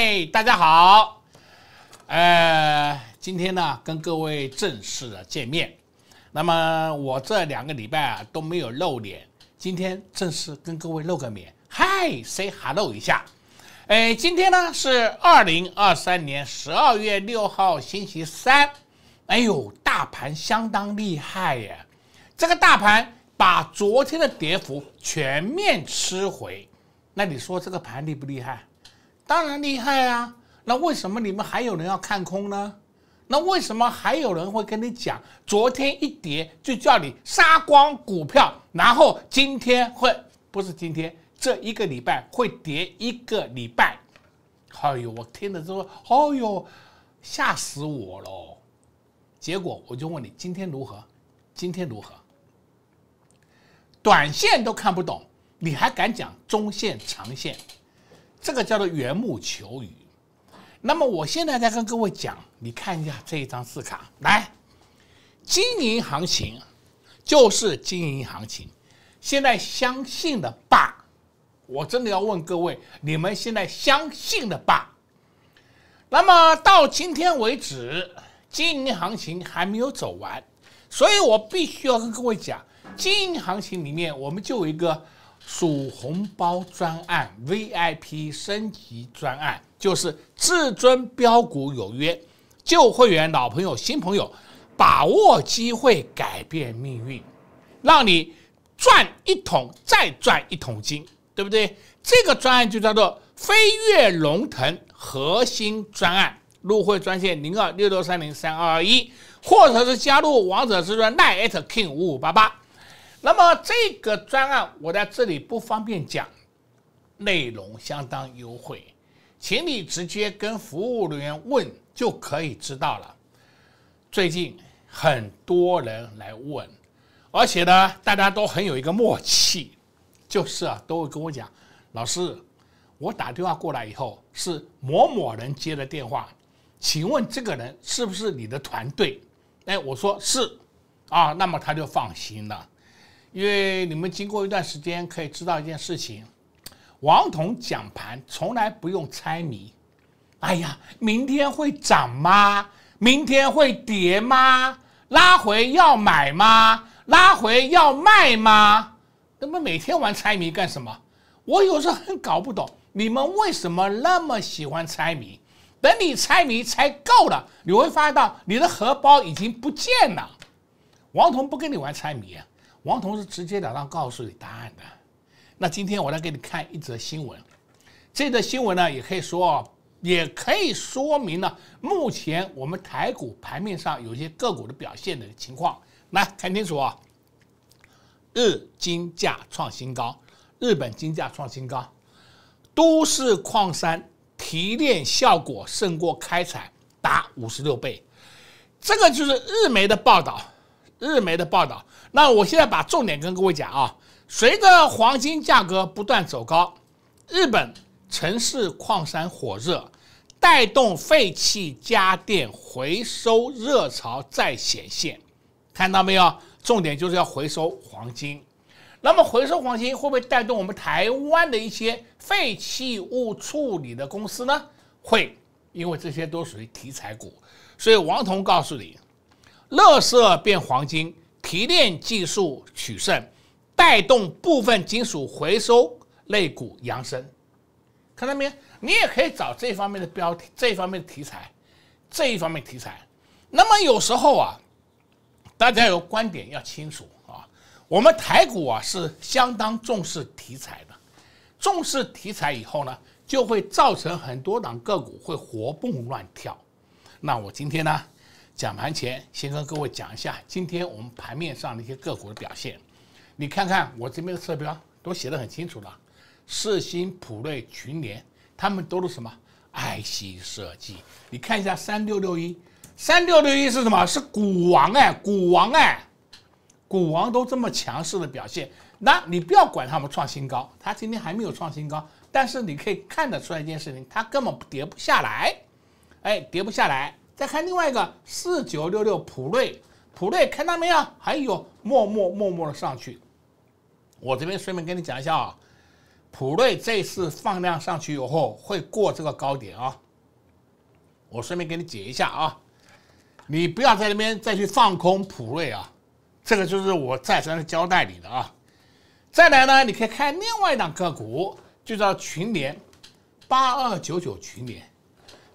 哎，大家好，呃，今天呢跟各位正式的见面，那么我这两个礼拜啊都没有露脸，今天正式跟各位露个面，嗨，say hello 一下。哎，今天呢是二零二三年十二月六号星期三，哎呦，大盘相当厉害呀！这个大盘把昨天的跌幅全面吃回，那你说这个盘厉不厉害？当然厉害啊！那为什么你们还有人要看空呢？那为什么还有人会跟你讲，昨天一跌就叫你杀光股票，然后今天会不是今天，这一个礼拜会跌一个礼拜？哎呦，我听了之后，哎呦，吓死我了！结果我就问你，今天如何？今天如何？短线都看不懂，你还敢讲中线、长线？这个叫做缘木求鱼。那么我现在在跟各位讲，你看一下这一张字卡。来，经营行情就是经营行情。现在相信的吧？我真的要问各位，你们现在相信的吧？那么到今天为止，经营行情还没有走完，所以我必须要跟各位讲，经营行情里面我们就有一个。属红包专案 VIP 升级专案就是至尊标股有约，旧会员、老朋友、新朋友，把握机会改变命运，让你赚一桶再赚一桶金，对不对？这个专案就叫做飞跃龙腾核心专案，入会专线零二六六三零三二二一，或者是加入王者至尊耐艾特 king 五五八八。那么这个专案我在这里不方便讲，内容相当优惠，请你直接跟服务人员问就可以知道了。最近很多人来问，而且呢，大家都很有一个默契，就是啊，都会跟我讲，老师，我打电话过来以后是某某人接的电话，请问这个人是不是你的团队？哎，我说是，啊，那么他就放心了。因为你们经过一段时间可以知道一件事情，王彤讲盘从来不用猜谜。哎呀，明天会涨吗？明天会跌吗？拉回要买吗？拉回要卖吗？那么每天玩猜谜干什么？我有时候很搞不懂你们为什么那么喜欢猜谜。等你猜谜猜够了，你会发现到你的荷包已经不见了。王彤不跟你玩猜谜。啊。王彤是直截了当告诉你答案的。那今天我来给你看一则新闻，这则新闻呢，也可以说，也可以说明呢，目前我们台股盘面上有些个股的表现的情况。来看清楚啊！日金价创新高，日本金价创新高，都市矿山提炼效果胜过开采达五十六倍。这个就是日媒的报道，日媒的报道。那我现在把重点跟各位讲啊，随着黄金价格不断走高，日本城市矿山火热，带动废弃家电回收热潮再显现，看到没有？重点就是要回收黄金。那么回收黄金会不会带动我们台湾的一些废弃物处理的公司呢？会，因为这些都属于题材股。所以王彤告诉你，乐色变黄金。提炼技术取胜，带动部分金属回收类股扬升，看到没有？你也可以找这方面的标题、这一方面的题材、这一方面题材。那么有时候啊，大家有观点要清楚啊。我们台股啊是相当重视题材的，重视题材以后呢，就会造成很多档个股会活蹦乱跳。那我今天呢？讲盘前，先跟各位讲一下今天我们盘面上的一些个股的表现。你看看我这边的色标都写的很清楚了，四星、普瑞、群联，他们都是什么爱惜设计？你看一下三六六一，三六六一是什么？是股王哎，股王哎，股王都这么强势的表现，那你不要管他们创新高，他今天还没有创新高，但是你可以看得出来一件事情，它根本跌不下来，哎，跌不下来。再看另外一个四九六六普瑞，普瑞看到没有？还有默默默默的上去。我这边顺便跟你讲一下啊，普瑞这次放量上去以后会过这个高点啊。我顺便给你解一下啊，你不要在那边再去放空普瑞啊，这个就是我再三的交代你的啊。再来呢，你可以看另外一档个股，就叫群联八二九九群联，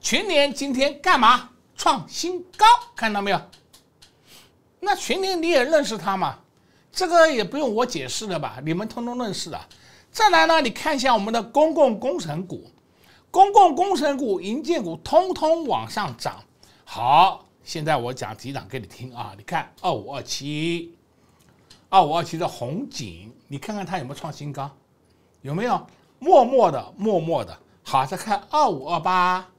群联今天干嘛？创新高，看到没有？那群里你也认识他嘛？这个也不用我解释了吧？你们通通认识的。再来呢，你看一下我们的公共工程股、公共工程股、银建股通通往上涨。好，现在我讲几档给你听啊！你看二五二七，二五二七的红景，你看看它有没有创新高？有没有？默默的，默默的。好，再看二五二八。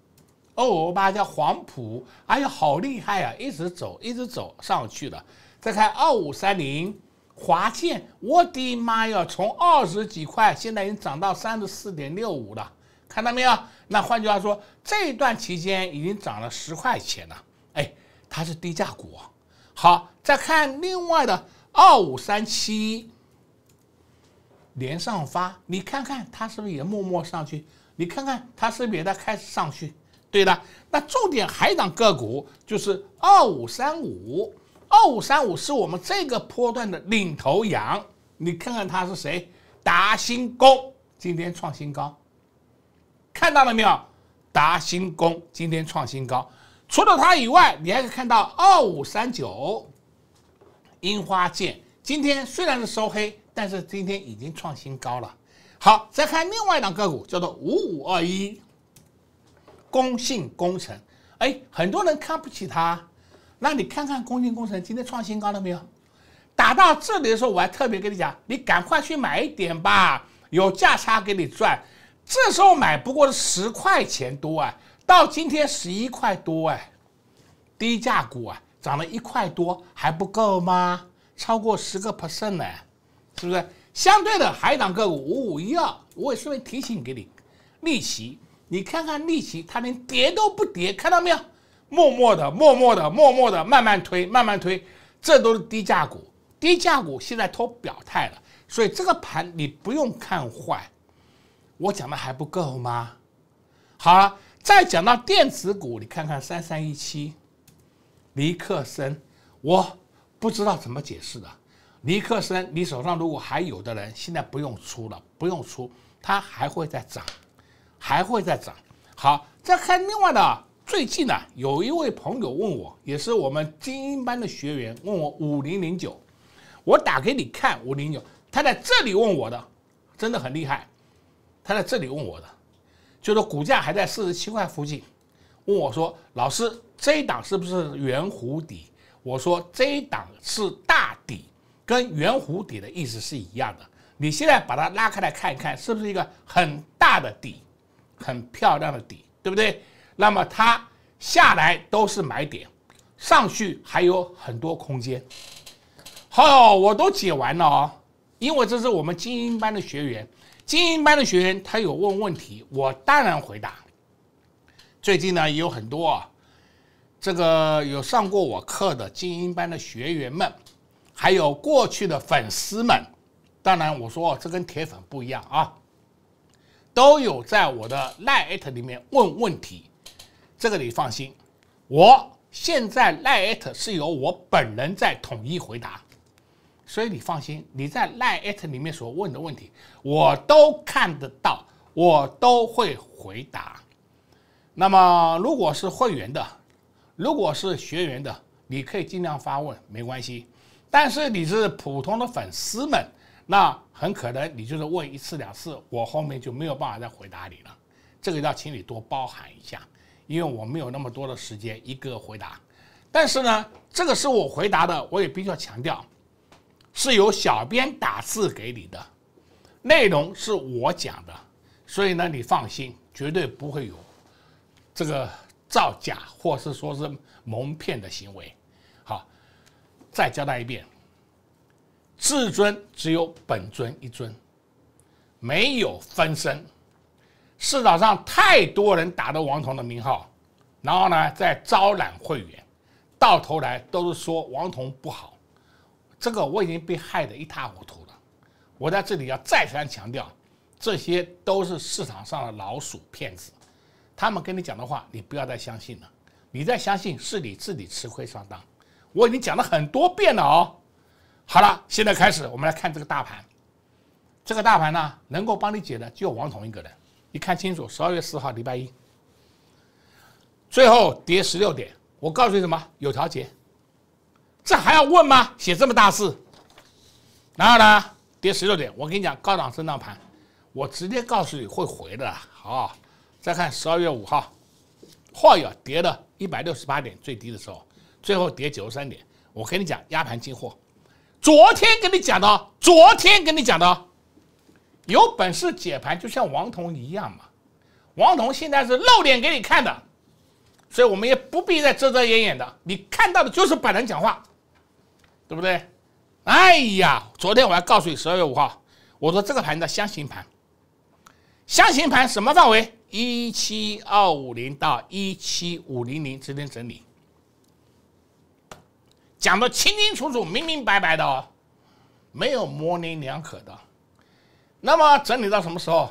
欧五巴叫黄埔，哎呀，好厉害啊！一直走，一直走上去了。再看二五三零华建，我的妈呀，从二十几块现在已经涨到三十四点六五了，看到没有？那换句话说，这段期间已经涨了十块钱了。哎，它是低价股。好，再看另外的二五三七连上发，你看看它是不是也默默上去？你看看它是不是也在开始上去？对的，那重点还一档个股就是二五三五，二五三五是我们这个波段的领头羊，你看看它是谁？达新工今天创新高，看到了没有？达新工今天创新高。除了它以外，你还可以看到二五三九，樱花剑今天虽然是收黑，但是今天已经创新高了。好，再看另外一档个股叫做五五二一。工信工程，哎，很多人看不起它，那你看看工信工程今天创新高了没有？打到这里的时候，我还特别跟你讲，你赶快去买一点吧，有价差给你赚。这时候买不过是十块钱多啊，到今天十一块多哎，低价股啊涨了一块多还不够吗？超过十个 percent 呢，是不是？相对的海港个股五五一二，我也顺便提醒给你，利息你看看利息，它连跌都不跌，看到没有？默默的，默默的，默默的，慢慢推，慢慢推，这都是低价股。低价股现在都表态了，所以这个盘你不用看坏。我讲的还不够吗？好了，再讲到电子股，你看看三三一七、尼克森，我不知道怎么解释的。尼克森，你手上如果还有的人，现在不用出了，不用出，它还会再涨。还会再涨。好，再看另外的。最近呢，有一位朋友问我，也是我们精英班的学员，问我五零零九，我打给你看五零九。他在这里问我的，真的很厉害。他在这里问我的，就是股价还在四十七块附近，问我说：“老师，这一档是不是圆弧底？”我说：“这一档是大底，跟圆弧底的意思是一样的。你现在把它拉开来看一看，是不是一个很大的底？”很漂亮的底，对不对？那么它下来都是买点，上去还有很多空间。好，我都解完了哦，因为这是我们精英班的学员，精英班的学员他有问问题，我当然回答。最近呢也有很多啊，这个有上过我课的精英班的学员们，还有过去的粉丝们，当然我说这跟铁粉不一样啊。都有在我的赖艾特里面问问题，这个你放心，我现在赖艾特是由我本人在统一回答，所以你放心，你在赖艾特里面所问的问题，我都看得到，我都会回答。那么如果是会员的，如果是学员的，你可以尽量发问，没关系。但是你是普通的粉丝们。那很可能你就是问一次两次，我后面就没有办法再回答你了。这个要请你多包涵一下，因为我没有那么多的时间一个回答。但是呢，这个是我回答的，我也必须要强调，是由小编打字给你的，内容是我讲的，所以呢你放心，绝对不会有这个造假或是说是蒙骗的行为。好，再交代一遍。至尊只有本尊一尊，没有分身。市场上太多人打着王彤的名号，然后呢在招揽会员，到头来都是说王彤不好。这个我已经被害得一塌糊涂了。我在这里要再三强调，这些都是市场上的老鼠骗子，他们跟你讲的话，你不要再相信了。你再相信，是你自己吃亏上当。我已经讲了很多遍了哦。好了，现在开始，我们来看这个大盘。这个大盘呢，能够帮你解的就王彤一个人。你看清楚，十二月四号礼拜一，最后跌十六点。我告诉你什么？有调节。这还要问吗？写这么大字。然后呢，跌十六点。我跟你讲，高档震荡盘，我直接告诉你会回的，好好？再看十二月五号，嚯哟，跌了一百六十八点，最低的时候，最后跌九十三点。我跟你讲，压盘进货。昨天跟你讲的，昨天跟你讲的，有本事解盘就像王彤一样嘛？王彤现在是露脸给你看的，所以我们也不必再遮遮掩掩的，你看到的就是本人讲话，对不对？哎呀，昨天我要告诉你十二月五号，我说这个盘的箱型盘，箱型盘什么范围？一七二五零到一七五零零之间整理。讲的清清楚楚、明明白白的哦，没有模棱两可的。那么整理到什么时候？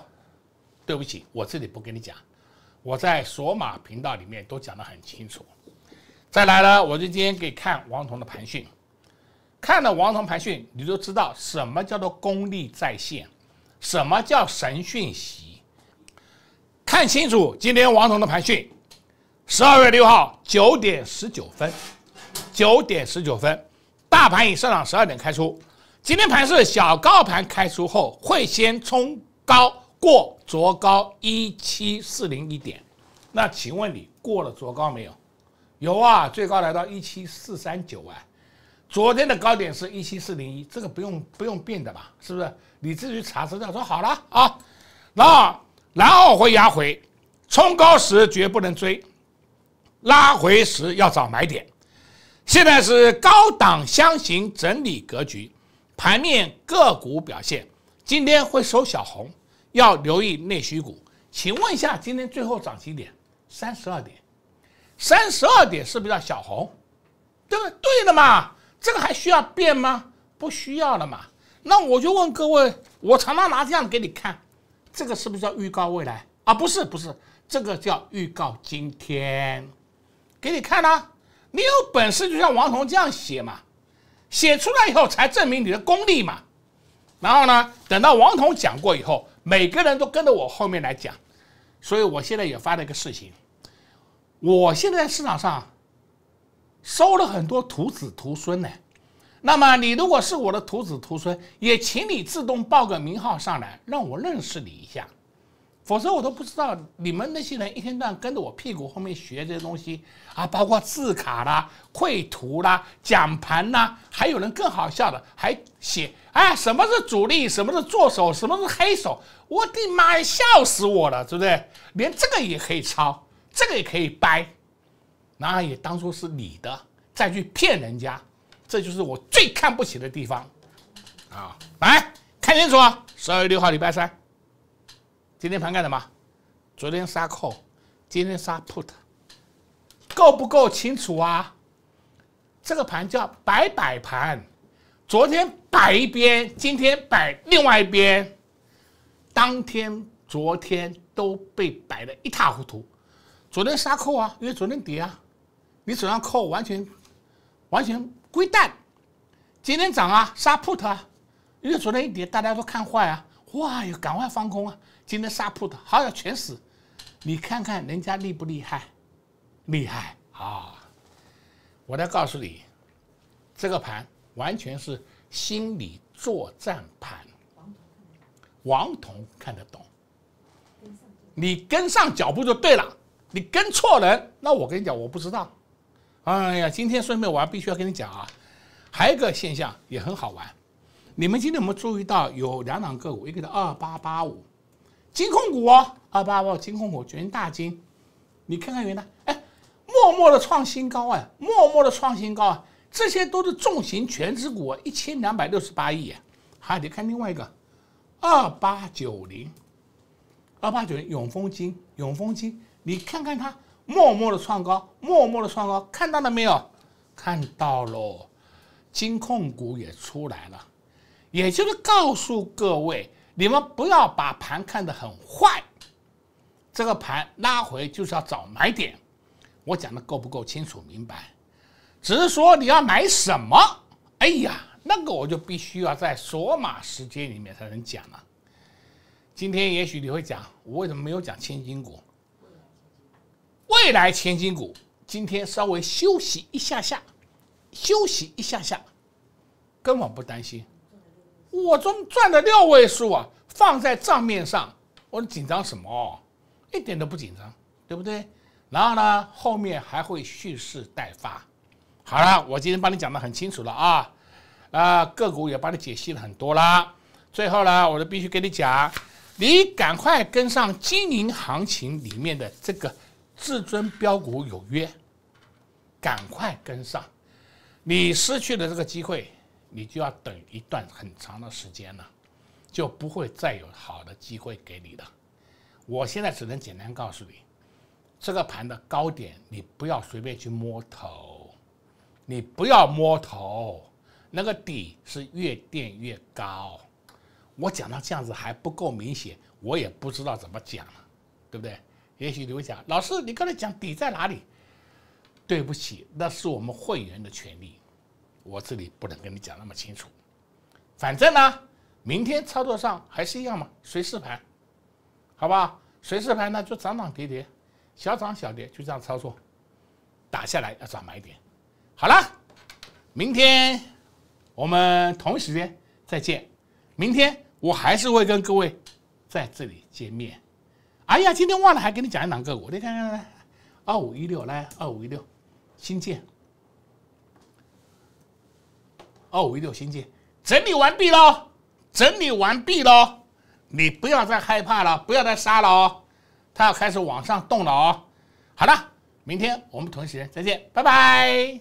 对不起，我这里不跟你讲，我在索马频道里面都讲得很清楚。再来了，我就今天给看王彤的盘讯，看了王彤盘讯，你就知道什么叫做功力在线，什么叫神讯息。看清楚，今天王彤的盘讯，十二月六号九点十九分。九点十九分，大盘已上涨十二点，开出。今天盘是小高盘，开出后会先冲高过昨高一七四零一点。那请问你过了昨高没有？有啊，最高来到一七四三九啊。昨天的高点是一七四零一，这个不用不用变的吧？是不是？你己去查资料说好了啊？那然后会压回，冲高时绝不能追，拉回时要找买点。现在是高档箱型整理格局，盘面个股表现今天会收小红，要留意内需股。请问一下，今天最后涨几点？三十二点，三十二点是不是叫小红？对不对的嘛，这个还需要变吗？不需要了嘛。那我就问各位，我常常拿这样给你看，这个是不是叫预告未来啊？不是，不是，这个叫预告今天，给你看啦。你有本事就像王彤这样写嘛，写出来以后才证明你的功力嘛。然后呢，等到王彤讲过以后，每个人都跟着我后面来讲。所以我现在也发了一个事情，我现在在市场上收了很多徒子徒孙呢。那么你如果是我的徒子徒孙，也请你自动报个名号上来，让我认识你一下。否则我都不知道你们那些人一天到晚跟着我屁股后面学这些东西啊，包括字卡啦、绘图啦、讲盘啦，还有人更好笑的，还写哎什么是主力，什么是做手，什么是黑手，我的妈呀，笑死我了，对不对？连这个也可以抄，这个也可以掰，那也当做是你的，再去骗人家，这就是我最看不起的地方。啊，来看清楚，十二月六号，礼拜三。今天盘干什么？昨天杀 call，今天杀 put，够不够清楚啊？这个盘叫摆摆盘，昨天摆一边，今天摆另外一边，当天昨天都被摆的一塌糊涂。昨天杀扣啊，因为昨天跌啊，你手上扣完全完全归蛋。今天涨啊，杀 put 啊，因为昨天一跌，大家都看坏啊。哇哟，赶快放空啊！今天杀破的，好像全死。你看看人家厉不厉害？厉害啊！我来告诉你，这个盘完全是心理作战盘。王彤看得懂，你跟上脚步就对了。你跟错人，那我跟你讲，我不知道。哎呀，今天顺便我还必须要跟你讲啊，还有一个现象也很好玩。你们今天有没有注意到有两档个股，一个是二八八五金控股哦，二八八五金控股全大金，你看看原来，哎，默默的创新高啊，默默的创新高啊，这些都是重型全值股，一千两百六十八亿啊。好，你看另外一个二八九零，二八九零永丰金，永丰金，你看看它默默的创高，默默的创高，看到了没有？看到喽，金控股也出来了。也就是告诉各位，你们不要把盘看得很坏，这个盘拉回就是要找买点。我讲的够不够清楚明白？只是说你要买什么？哎呀，那个我就必须要在索马时间里面才能讲啊。今天也许你会讲，我为什么没有讲千金股？未来千金股今天稍微休息一下下，休息一下下，根本不担心。我中赚的六位数啊，放在账面上，我紧张什么？一点都不紧张，对不对？然后呢，后面还会蓄势待发。好了，我今天帮你讲的很清楚了啊，啊，个股也帮你解析了很多啦。最后呢，我就必须跟你讲，你赶快跟上经营行情里面的这个至尊标股有约，赶快跟上，你失去了这个机会。你就要等一段很长的时间了，就不会再有好的机会给你了。我现在只能简单告诉你，这个盘的高点你不要随便去摸头，你不要摸头，那个底是越垫越高。我讲到这样子还不够明显，我也不知道怎么讲了，对不对？也许你会讲，老师，你刚才讲底在哪里？对不起，那是我们会员的权利。我这里不能跟你讲那么清楚，反正呢，明天操作上还是一样嘛，随势盘，好不好？随势盘呢就涨涨跌跌，小涨小跌就这样操作，打下来要找买点。好了，明天我们同一时间再见。明天我还是会跟各位在这里见面。哎呀，今天忘了还给你讲一档个股，你看看来，二五一六来，二五一六，新建二五一六新建整理完毕喽，整理完毕喽，你不要再害怕了，不要再杀了哦，它要开始往上动了哦。好了，明天我们同学再见，拜拜。